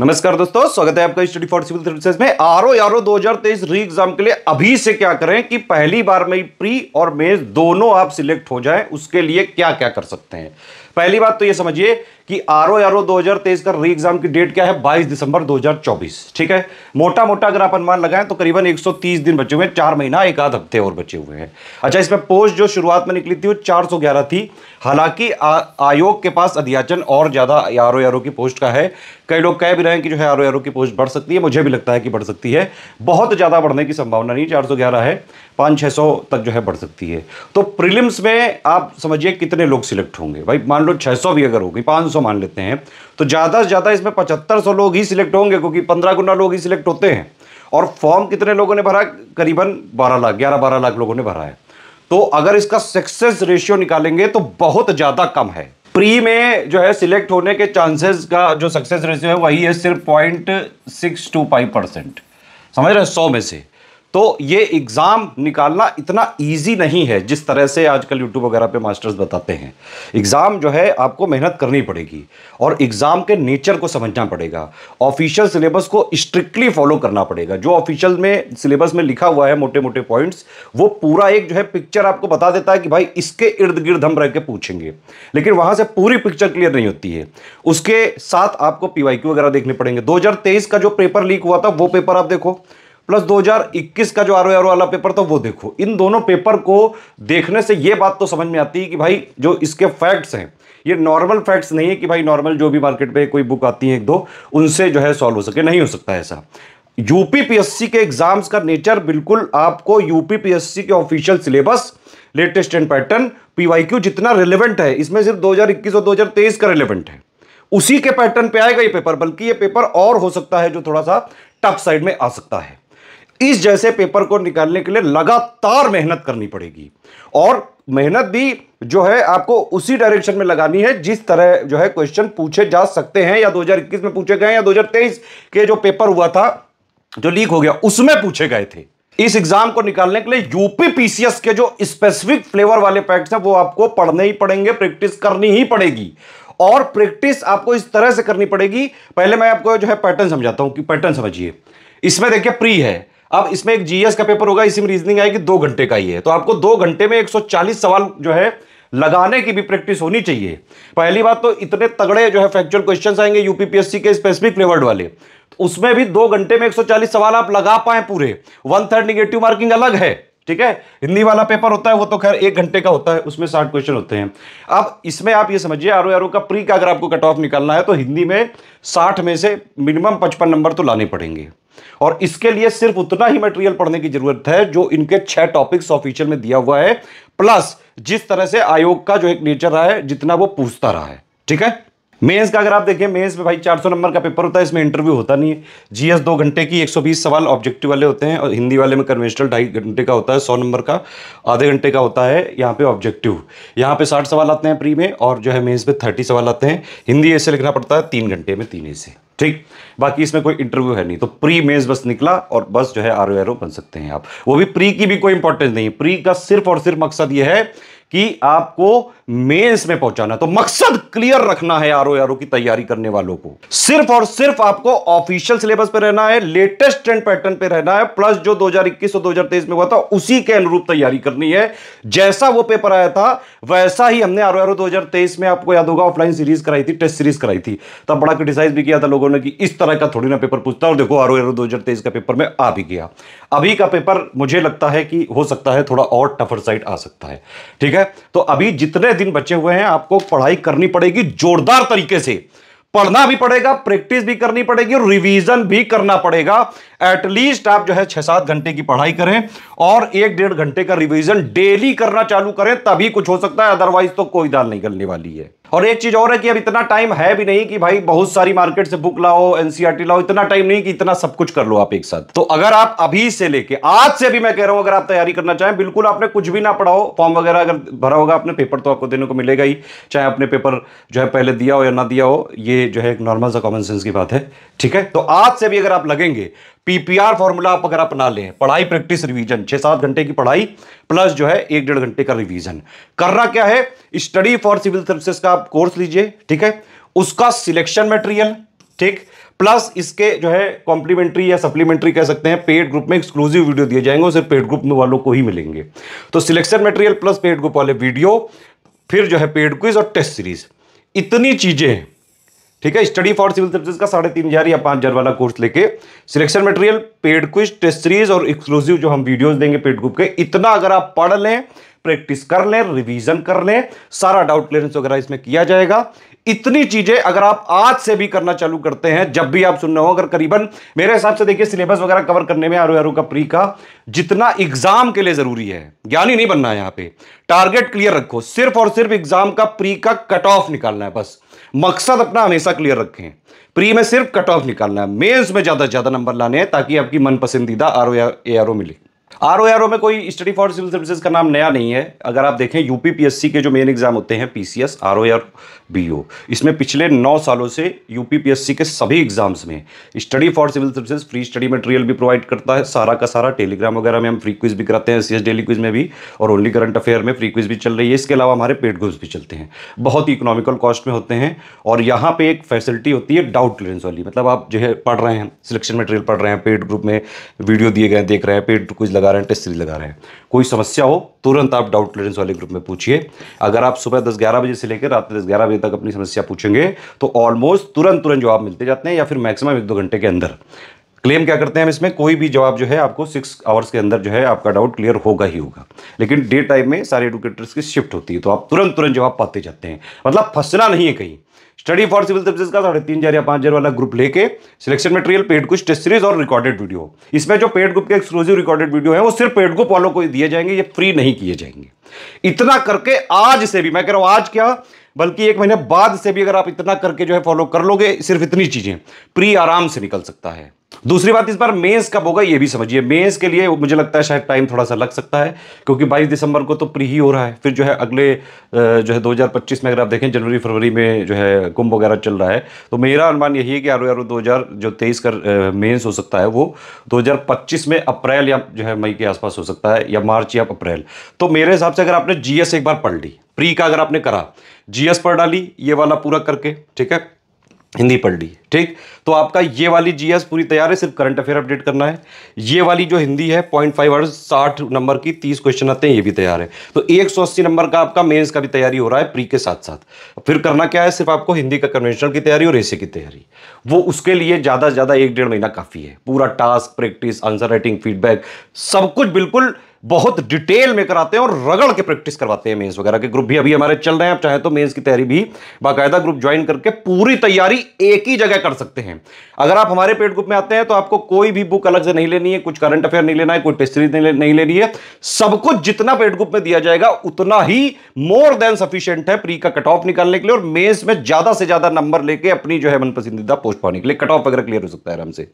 नमस्कार दोस्तों स्वागत है आपका स्टडी फॉर सिविल सर्विसेज में आरओ आरओ 2023 री एग्जाम के लिए अभी से क्या करें कि पहली बार में प्री और मेज दोनों आप सिलेक्ट हो जाएं उसके लिए क्या क्या कर सकते हैं पहली बात तो ये समझिए कि आर ओ आर ओ दो का री एग्जाम की डेट क्या है 22 दिसंबर 2024 ठीक है मोटा मोटा अगर आप अनुमान लगाएं तो करीबन 130 दिन बचे हुए हैं चार महीना एक आध हफ्ते और बचे हुए हैं अच्छा इसमें पोस्ट जो शुरुआत में निकली थी वो 411 थी हालांकि आयोग के पास अध्याचन और ज़्यादा आर ओ आर ओ की पोस्ट का है कई लोग कह भी रहे हैं कि जो है आर ओ आर ओ की पोस्ट बढ़ सकती है मुझे भी लगता है कि बढ़ सकती है बहुत ज़्यादा बढ़ने की संभावना नहीं चार सौ ग्यारह है पाँच छः तक जो है बढ़ सकती है तो प्रिलिम्स में आप समझिए कितने लोग सिलेक्ट होंगे भाई मान लो 600 भी अगर होगी 500 मान लेते हैं तो ज़्यादा से ज़्यादा इसमें 7500 लोग ही सिलेक्ट होंगे क्योंकि 15 गुना लोग ही सिलेक्ट होते हैं और फॉर्म कितने लोगों ने भरा करीबन 12 लाख 11-12 लाख लोगों ने भरा है तो अगर इसका सक्सेस रेशियो निकालेंगे तो बहुत ज़्यादा कम है प्री में जो है सिलेक्ट होने के चांसेस का जो सक्सेस रेशियो है वही है सिर्फ पॉइंट समझ रहे हैं सौ में से तो ये एग्ज़ाम निकालना इतना इजी नहीं है जिस तरह से आजकल यूट्यूब वगैरह पे मास्टर्स बताते हैं एग्ज़ाम जो है आपको मेहनत करनी पड़ेगी और एग्ज़ाम के नेचर को समझना पड़ेगा ऑफिशियल सिलेबस को स्ट्रिक्टली फॉलो करना पड़ेगा जो ऑफिशियल में सिलेबस में लिखा हुआ है मोटे मोटे पॉइंट्स वो पूरा एक जो है पिक्चर आपको बता देता है कि भाई इसके इर्द गिर्द हम रह के पूछेंगे लेकिन वहाँ से पूरी पिक्चर क्लियर नहीं होती है उसके साथ आपको पी वगैरह देखने पड़ेंगे दो का जो पेपर लीक हुआ था वो पेपर आप देखो प्लस 2021 का जो आर ओ वाला पेपर था वो देखो इन दोनों पेपर को देखने से ये बात तो समझ में आती है कि भाई जो इसके फैक्ट्स हैं ये नॉर्मल फैक्ट्स नहीं है कि भाई नॉर्मल जो भी मार्केट में कोई बुक आती है एक दो उनसे जो है सॉल्व हो सके नहीं हो सकता ऐसा यूपीपीएससी के एग्जाम्स का नेचर बिल्कुल आपको यूपीपीएससी के official syllabus latest and pattern PYQ जितना रिलेवेंट है इसमें सिर्फ 2021 और 2023 का रिलेवेंट है उसी के पैटर्न पे आएगा ये पेपर बल्कि ये पेपर और हो सकता है जो थोड़ा सा टफ साइड में आ सकता है इस जैसे पेपर को निकालने के लिए लगातार मेहनत करनी पड़ेगी और मेहनत भी जो है आपको उसी डायरेक्शन में लगानी है जिस तरह जो है क्वेश्चन पूछे जा सकते हैं या 2021 में पूछे गए या 2023 के जो पेपर हुआ था जो लीक हो गया उसमें पूछे गए थे इस एग्जाम को निकालने के लिए यूपी पीसीएस के जो स्पेसिफिक फ्लेवर वाले पैक्ट हैं वो आपको पढ़ने ही पड़ेंगे प्रैक्टिस करनी ही पड़ेगी और प्रैक्टिस आपको इस तरह से करनी पड़ेगी पहले मैं आपको जो है पैटर्न समझाता हूं कि पैटर्न समझिए इसमें देखिए प्री है अब इसमें एक जीएस का पेपर होगा इसी में रीजनिंग आएगी दो घंटे का ही है तो आपको दो घंटे में 140 सवाल जो है लगाने की भी प्रैक्टिस होनी चाहिए पहली बात तो इतने तगड़े जो है फैक्चुअल क्वेश्चन आएंगे यूपीपीएससी के स्पेसिफिक फ्लेवर्ड वाले तो उसमें भी दो घंटे में 140 सवाल आप लगा पाए पूरे वन थर्ड निगेटिव मार्किंग अलग है ठीक है हिंदी वाला पेपर होता है वो तो खैर एक घंटे का होता है उसमें साठ क्वेश्चन होते हैं अब इसमें आप ये समझिए आर ओ का प्री का अगर आपको कट ऑफ निकालना है तो हिंदी में साठ में से मिनिमम पचपन नंबर तो लाने पड़ेंगे और इसके लिए सिर्फ उतना ही मटेरियल पढ़ने की जरूरत है जो इनके छह टॉपिक्स ऑफिशियल में दिया हुआ है प्लस जिस तरह से आयोग का जो एक नेचर रहा है जितना वो पूछता रहा है ठीक है मेंस का अगर आप देखें मेंस में भाई 400 नंबर का पेपर होता है इसमें इंटरव्यू होता नहीं है जीएस दो घंटे की 120 सवाल ऑब्जेक्टिव वाले होते हैं और हिंदी वाले में कन्वेंशनल ढाई घंटे का होता है 100 नंबर का आधे घंटे का होता है यहाँ पे ऑब्जेक्टिव यहाँ पे 60 सवाल आते हैं प्री में और जो है मेंस पे 30 सवाल आते हैं हिंदी ऐसे लिखना पड़ता है तीन घंटे में तीन ऐसे ठीक बाकी इसमें कोई इंटरव्यू है नहीं तो प्री मेज बस निकला और बस जो है आर ओ बन सकते हैं आप वो भी प्री की भी कोई इंपॉर्टेंस नहीं है प्री का सिर्फ और सिर्फ मकसद ये है कि आपको मेंस में पहुंचाना तो मकसद क्लियर रखना है आर ओ की तैयारी करने वालों को सिर्फ और सिर्फ आपको ऑफिशियल सिलेबस पे रहना है लेटेस्ट ट्रेंड पैटर्न पे रहना है प्लस जो 2021 और 2023 में हुआ था उसी के अनुरूप तैयारी करनी है जैसा वो पेपर आया था वैसा ही हमने आरओ आरओ 2023 में आपको याद होगा ऑफलाइन सीरीज कराई थी टेस्ट सीरीज कराई थी तब बड़ा क्रिटिसाइज भी किया था लोगों ने कि इस तरह का थोड़ी ना पेपर पूछता और देखो आरओ आरओ 2023 का पेपर में आ भी गया अभी का पेपर मुझे लगता है कि हो सकता है थोड़ा और टफर साइड आ सकता है ठीक है है तो अभी जितने दिन बचे हुए हैं आपको पढ़ाई करनी पड़ेगी जोरदार तरीके से पढ़ना भी पड़ेगा प्रैक्टिस भी करनी पड़ेगी और रिवीजन भी करना पड़ेगा एटलीस्ट आप जो है छह सात घंटे की पढ़ाई करें और एक डेढ़ घंटे का रिविजन डेली करना चालू करें तभी कुछ हो सकता है अदरवाइज तो कोई दाल निकलने वाली है और एक चीज और है कि अब इतना टाइम है भी नहीं कि भाई बहुत सारी मार्केट से बुक लाओ एनसीआरटी e लाओ इतना टाइम नहीं कि इतना सब कुछ कर लो आप एक साथ तो अगर आप अभी से लेके आज से भी मैं कह रहा हूं अगर आप तैयारी करना चाहें बिल्कुल आपने कुछ भी ना पढ़ाओ फॉर्म वगैरह अगर भरा होगा आपने पेपर तो आपको देने को मिलेगा ही चाहे आपने पेपर जो है पहले दिया हो या ना दिया हो ये जो है एक नॉर्मल सा कॉमन सेंस की बात है ठीक है तो आज से भी अगर आप लगेंगे पीपीआर फॉर्मूला आप अगर अपना लें पढ़ाई प्रैक्टिस रिवीजन छह सात घंटे की पढ़ाई प्लस जो है एक डेढ़ घंटे का रिवीजन करना क्या है स्टडी फॉर सिविल सर्विसेज का आप कोर्स लीजिए ठीक है उसका सिलेक्शन मटेरियल ठीक प्लस इसके जो है कॉम्प्लीमेंट्री या सप्लीमेंट्री कह सकते हैं पेड ग्रुप में एक्सक्लूसिव वीडियो दिए जाएंगे और सिर्फ पेड ग्रुप में वालों को ही मिलेंगे तो selection material plus paid group वाले वीडियो फिर जो है पेड क्विज और टेस्ट सीरीज इतनी चीज़ें ठीक है स्टडी फॉर सिविल सर्विस का साढ़े तीन हज़ार या पांच हज़ार वाला कोर्स लेके selection material paid quiz test series और एक्सक्लूसिव जो हम वीडियोस देंगे पेड ग्रुप के इतना अगर आप पढ़ लें प्रैक्टिस कर लें रिवीजन कर लें सारा डाउट क्लियरेंस वगैरह इसमें किया जाएगा इतनी चीजें अगर आप आज से भी करना चालू करते हैं जब भी आप सुन रहे हो अगर करीबन मेरे हिसाब से देखिए सिलेबस वगैरह कवर करने में आरो आरो का प्री का जितना एग्जाम के लिए जरूरी है ज्ञानी नहीं बनना है यहां पे टारगेट क्लियर रखो सिर्फ और सिर्फ एग्जाम का प्री का कट ऑफ निकालना है बस मकसद अपना हमेशा क्लियर रखें प्री में सिर्फ कट ऑफ निकालना है मेन्स में ज्यादा ज्यादा नंबर लाने हैं ताकि आपकी मन पसंदीदा आर ओ मिले आर ओ आर ओ में कोई स्टडी फॉर सिविल सर्विसेज का नाम नया नहीं है अगर आप देखें यूपीपीएससी के जो मेन एग्जाम होते हैं PCS R O R B O इसमें पिछले नौ सालों से यूपीपीएससी के सभी एग्जाम्स में study for civil services free study material भी प्रोवाइड करता है सारा का सारा टेलीग्राम वगैरह में हम फ्री क्विज भी कराते हैं सी डेली क्विज में भी और ओनली करंट अफेयर में फ्री क्विज भी चल रही है इसके अलावा हमारे पेड कोर्स भी चलते हैं बहुत ही इकोनॉमिकल कॉस्ट में होते हैं और यहाँ पर एक फैसिलिटी होती है डाउट क्लियरेंस वाली मतलब आप जो है पढ़ रहे हैं सिलेक्शन मटेरियल पढ़ रहे हैं पेड ग्रुप में वीडियो दिए गए देख रहे हैं पेड क्विज लगा लगा रहे हैं टेस्ट सीरीज लगा रहे हैं कोई समस्या हो तुरंत आप डाउट क्लियरेंस वाले ग्रुप में पूछिए अगर आप सुबह दस ग्यारह बजे से लेकर रात दस ग्यारह बजे तक अपनी समस्या पूछेंगे तो ऑलमोस्ट तुरंत तुरंत जवाब मिलते जाते हैं या फिर मैक्सिमम एक दो घंटे के अंदर क्लेम क्या करते हैं हम इसमें कोई भी जवाब जो है आपको सिक्स आवर्स के अंदर जो है आपका डाउट क्लियर होगा ही होगा लेकिन डे टाइम में सारे एडुकेटर्स की शिफ्ट होती है तो आप तुरंत तुरंत जवाब पाते जाते हैं मतलब फंसना नहीं है कहीं स्टडी फॉर सिविल सर्विस का साढ़े तीन हजार या पाँच हजार वाला ग्रुप लेके सिलेक्शन मटेरियल पेड कुछ टेस्ट सीरीज और रिकॉर्डेड वीडियो इसमें जो पेड ग्रुप के एक्सक्लूसिव रिकॉर्डेड वीडियो है वो सिर्फ पेड ग्रुप वालों को दिए जाएंगे ये फ्री नहीं किए जाएंगे इतना करके आज से भी मैं कह रहा हूँ आज क्या बल्कि एक महीने बाद से भी अगर आप इतना करके जो है फॉलो कर लोगे सिर्फ इतनी चीज़ें प्री आराम से निकल सकता है दूसरी बात इस बार मेंस कब होगा ये भी समझिए मेंस के लिए मुझे लगता है शायद टाइम थोड़ा सा लग सकता है क्योंकि 22 दिसंबर को तो प्री ही हो रहा है फिर जो है अगले जो है 2025 में अगर आप देखें जनवरी फरवरी में जो है कुंभ वगैरह चल रहा है तो मेरा अनुमान यही है कि आरो आरो दो जो तेईस का मेन्स हो सकता है वो दो में अप्रैल या जो है मई के आसपास हो सकता है या मार्च या अप्रैल तो मेरे हिसाब से अगर आपने जी एक बार पढ़ ली प्री का अगर आपने करा जी पढ़ डाली ये वाला पूरा करके ठीक है हिंदी पढ़ ली ठीक तो आपका ये वाली जीएस पूरी तैयार है सिर्फ करंट अफेयर अपडेट करना है ये वाली जो हिंदी है पॉइंट फाइव आवर्स साठ नंबर की तीस क्वेश्चन आते हैं ये भी तैयार है तो एक सौ अस्सी नंबर का आपका मेंस का भी तैयारी हो रहा है प्री के साथ साथ फिर करना क्या है सिर्फ आपको हिंदी का कन्वेंशनल की तैयारी और ऐसे की तैयारी वो उसके लिए ज़्यादा से ज़्यादा एक डेढ़ महीना काफ़ी है पूरा task practice answer writing feedback सब कुछ बिल्कुल बहुत डिटेल में कराते हैं और रगड़ के प्रैक्टिस करवाते हैं मेंस वगैरह के ग्रुप भी अभी हमारे चल रहे हैं आप चाहे तो मेंस की तैयारी भी बाकायदा ग्रुप ज्वाइन करके पूरी तैयारी एक ही जगह कर सकते हैं अगर आप हमारे पेड ग्रुप में आते हैं तो आपको कोई भी बुक अलग से नहीं लेनी है कुछ करंट अफेयर नहीं लेना है कोई टेस्ट सीरीज नहीं लेनी है सब कुछ जितना पेड ग्रुप में दिया जाएगा उतना ही मोर देन सफिशियंट है प्री का कट ऑफ निकालने के लिए और मेन्स में ज्यादा से ज्यादा नंबर लेके अपनी जो है मन पसंदीदा पोस्ट पाने के लिए कट ऑफ वगैरह क्लियर हो सकता है आराम से